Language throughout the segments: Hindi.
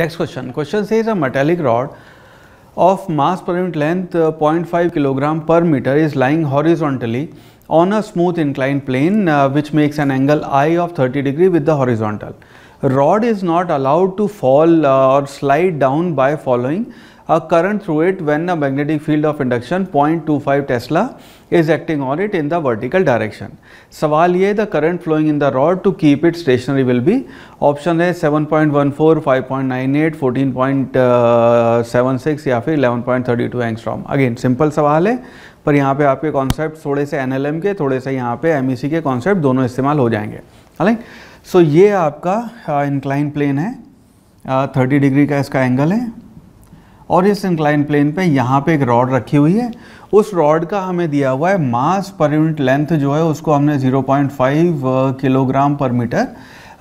Next question. Question says a metallic rod of mass per unit length uh, 0.5 kilogram per meter is lying horizontally on a smooth inclined plane uh, which makes an angle I of 30 degree with the horizontal. Rod is not allowed to fall uh, or slide down by following a current through it when a magnetic field of induction 0.25 Tesla is acting on it in the vertical direction. सवाल ये the current flowing in the rod to keep it stationary will be option है 7.14, 5.98, 14.76 या फिर 11.32 एंगस्ट्रॉम अगेन सिंपल सवाल है पर यहाँ पे आपके कॉन्सेप्ट थोड़े से एन के थोड़े से यहाँ पे एम के कॉन्सेप्ट दोनों इस्तेमाल हो जाएंगे राइट सो so, ये आपका इंक्लाइन प्लेन है थर्टी डिग्री का इसका एंगल है और इस इंक्लाइन प्लेन पे यहाँ पे एक रॉड रखी हुई है उस रॉड का हमें दिया हुआ है मास पर यूनिट लेंथ जो है उसको हमने 0.5 किलोग्राम पर मीटर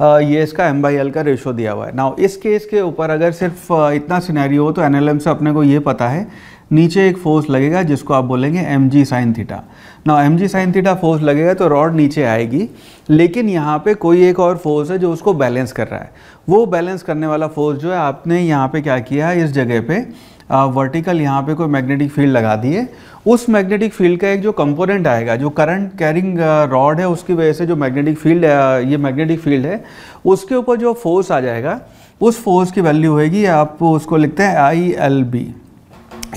ये इसका एम बाई एल का रेशो दिया हुआ है नाउ इस केस के ऊपर अगर सिर्फ इतना सिनेरियो हो तो एन से अपने को ये पता है नीचे एक फोर्स लगेगा जिसको आप बोलेंगे एम जी साइन थीटा ना एम जी साइन थीटा फोर्स लगेगा तो रॉड नीचे आएगी लेकिन यहाँ पे कोई एक और फोर्स है जो उसको बैलेंस कर रहा है वो बैलेंस करने वाला फोर्स जो है आपने यहाँ पे क्या किया इस जगह पे वर्टिकल यहाँ पे कोई मैग्नेटिक फील्ड लगा दिए उस मैग्नेटिक फील्ड का एक जो कंपोनेंट आएगा जो करंट कैरिंग रॉड है उसकी वजह से जो मैग्नेटिक फील्ड ये मैग्नेटिक फील्ड है उसके ऊपर जो फोर्स आ जाएगा उस फोर्स की वैल्यू होगी आप उसको लिखते हैं आई एल बी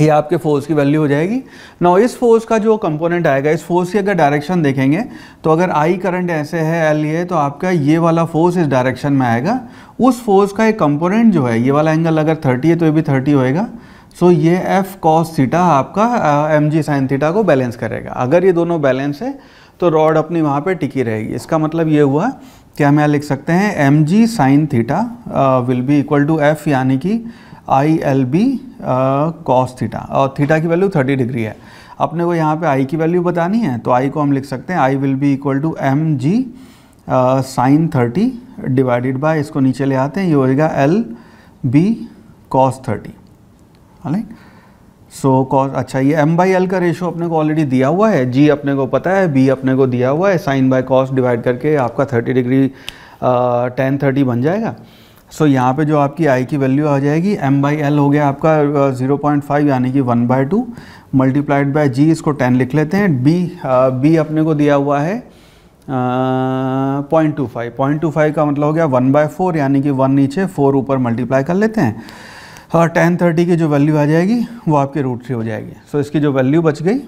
ये आपके फोर्स की वैल्यू हो जाएगी ना इस फोर्स का जो कंपोनेंट आएगा इस फोर्स की अगर डायरेक्शन देखेंगे तो अगर आई करंट ऐसे है एल ये तो आपका ये वाला फोर्स इस डायरेक्शन में आएगा उस फोर्स का एक कंपोनेंट जो है ये वाला एंगल अगर 30 है तो ये भी 30 होएगा सो so, ये एफ कॉस थीटा आपका एम जी साइन थीटा को बैलेंस करेगा अगर ये दोनों बैलेंस है तो रॉड अपनी वहाँ पे टिकी रहेगी इसका मतलब ये हुआ कि हम यहाँ लिख सकते हैं m ji sine theta will be equal to F यानी कि I L B cos theta और थीटा की वैल्यू 30 डिग्री है अपने को यहाँ पे आई की वैल्यू बतानी है तो आई को हम लिख सकते हैं I will be equal to m ji sine thirty divided by इसको नीचे ले आते हैं ये होगा एल बी कॉस थर्टी है सो कॉस अच्छा ये एम बाई एल का रेशो अपने को ऑलरेडी दिया हुआ है जी अपने को पता है बी अपने को दिया हुआ है साइन बाय कॉस डिवाइड करके आपका थर्टी डिग्री टेन थर्टी बन जाएगा सो so, यहाँ पे जो आपकी आई की वैल्यू आ जाएगी एम बाई एल हो गया आपका ज़ीरो पॉइंट फाइव यानी कि one by two multiplied by g इसको टेन लिख लेते हैं बी बी अपने को दिया हुआ है point two five point two five का मतलब हो गया वन बाय फोर यानी कि वन नीचे फोर ऊपर मल्टीप्लाई कर लेते हैं और टेन थर्टी की जो वैल्यू आ जाएगी वो आपके रूट थ्री हो जाएगी सो so, इसकी जो वैल्यू बच गई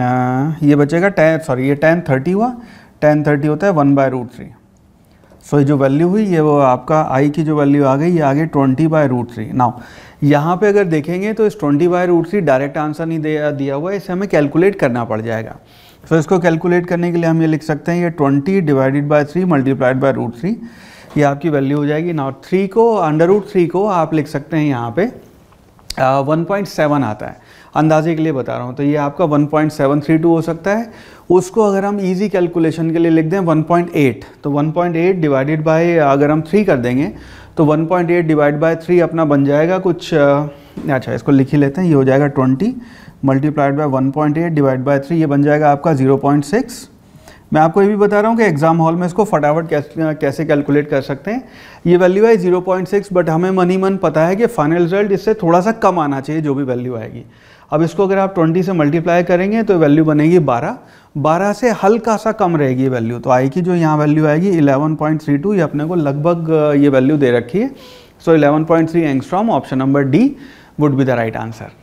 आ, ये बचेगा टेन सॉरी ये टेन थर्टी हुआ टेन थर्टी होता है one by root three so ये जो वैल्यू हुई ये वो आपका आई की जो वैल्यू आ गई ये आ गई twenty by root three now यहाँ पे अगर देखेंगे तो इस twenty by root three direct answer नहीं दिया दिया हुआ है इसे हमें कैलकुलेट करना पड़ जाएगा सो so, इसको कैलकुलेट करने के लिए हम ये लिख सकते हैं ये twenty divided by three multiplied by root three ये आपकी वैल्यू हो जाएगी नाउ थ्री को अंडर रूट थ्री को आप लिख सकते हैं यहाँ पे वन पॉइंट सेवन आता है अंदाजे के लिए बता रहा हूँ तो ये आपका one point seven three two हो सकता है उसको अगर हम इजी कैलकुलेशन के लिए लिख दें वन पॉइंट एट तो one point eight divided by अगर हम थ्री कर देंगे तो one point eight divide by three अपना बन जाएगा कुछ अच्छा इसको लिख ही लेते हैं ये हो जाएगा twenty multiplied by one point eight divide by three ये बन जाएगा आपका ज़ीरो पॉइंट सिक्स मैं आपको ये भी बता रहा हूँ कि एग्ज़ाम हॉल में इसको फटाफट कैसे कैसे कैलकुलेट कर सकते हैं ये वैल्यू है 0.6 बट हमें मनी मन पता है कि फाइनल रिजल्ट इससे थोड़ा सा कम आना चाहिए जो भी वैल्यू आएगी अब इसको अगर आप 20 से मल्टीप्लाई करेंगे तो वैल्यू बनेगी 12 12 से हल्का सा कम रहेगी वैल्यू तो आई की जो यहाँ वैल्यू आएगी इलेवन ये अपने को लगभग ये वैल्यू दे रखी है so eleven point angstrom option number D would be the right answer